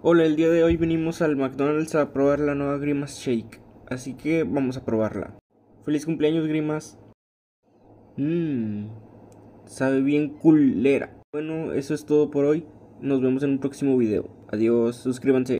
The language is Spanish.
Hola, el día de hoy venimos al McDonald's a probar la nueva Grimas Shake, así que vamos a probarla. Feliz cumpleaños, Grimas. Mmm, sabe bien culera. Bueno, eso es todo por hoy. Nos vemos en un próximo video. Adiós, suscríbanse.